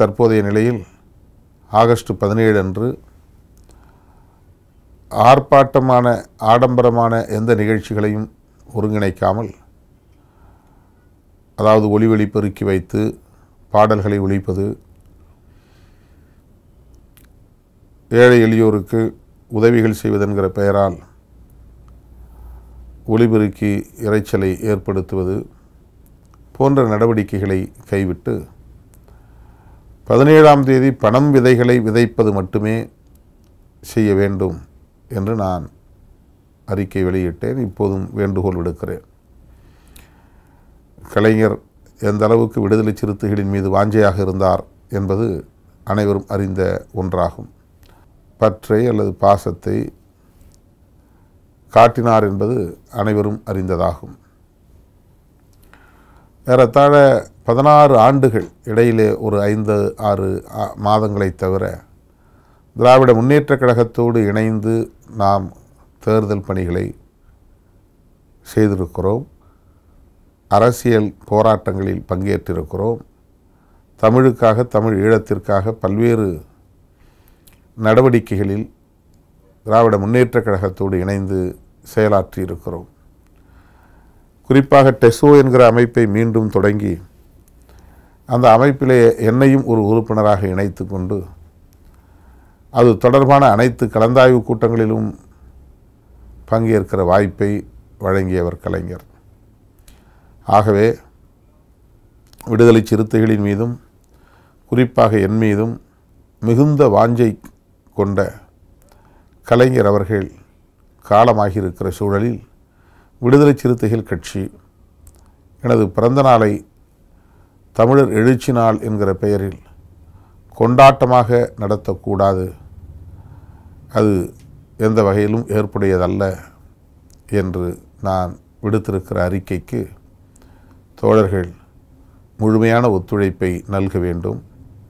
தற்போதைய நிலையில் ஆகஸ்ட் பதினேழு அன்று ஆர்ப்பாட்டமான ஆடம்பரமான எந்த நிகழ்ச்சிகளையும் ஒருங்கிணைக்காமல் அதாவது ஒளிவெளி ஒளிப்பெருக்கி வைத்து பாடல்களை ஒழிப்பது ஏழை எளியோருக்கு உதவிகள் செய்வதென்கிற பெயரால் ஒளிபெருக்கி இறைச்சலை ஏற்படுத்துவது போன்ற நடவடிக்கைகளை கைவிட்டு பதினேழாம் தேதி பணம் விதைகளை விதைப்பது மட்டுமே செய்ய வேண்டும் என்று நான் அறிக்கை வெளியிட்டேன் இப்போதும் வேண்டுகோள் விடுக்கிறேன் கலைஞர் எந்த அளவுக்கு விடுதலை சிறுத்தைகளின் மீது வாஞ்சையாக இருந்தார் என்பது அனைவரும் அறிந்த ஒன்றாகும் பற்றை அல்லது பாசத்தை காட்டினார் என்பது அனைவரும் அறிந்ததாகும் ஏறத்தாழ பதினாறு ஆண்டுகள் இடையிலே ஒரு ஐந்து ஆறு மாதங்களை தவிர திராவிட முன்னேற்றக் கழகத்தோடு இணைந்து நாம் தேர்தல் பணிகளை செய்திருக்கிறோம் அரசியல் போராட்டங்களில் பங்கேற்றிருக்கிறோம் தமிழுக்காக தமிழ் ஈழத்திற்காக பல்வேறு நடவடிக்கைகளில் திராவிட முன்னேற்றக் கழகத்தோடு இணைந்து செயலாற்றியிருக்கிறோம் குறிப்பாக டெசோ என்கிற அமைப்பை மீண்டும் தொடங்கி அந்த அமைப்பிலே என்னையும் ஒரு உறுப்பினராக இணைத்து கொண்டு அது தொடர்பான அனைத்து கலந்தாய்வு கூட்டங்களிலும் பங்கேற்கிற வாய்ப்பை வழங்கியவர் கலைஞர் ஆகவே விடுதலை சிறுத்தைகளின் மீதும் குறிப்பாக என் மீதும் மிகுந்த வாஞ்சை கொண்ட கலைஞர் அவர்கள் காலமாகியிருக்கிற சூழலில் விடுதலை சிறுத்தைகள் கட்சி எனது பிறந்தநாளை தமிழர் எழுச்சி நாள் என்கிற பெயரில் கொண்டாட்டமாக நடத்தக்கூடாது அது எந்த வகையிலும் ஏற்புடையதல்ல என்று நான் விடுத்திருக்கிற அறிக்கைக்கு தோழர்கள் முழுமையான ஒத்துழைப்பை நல்க வேண்டும்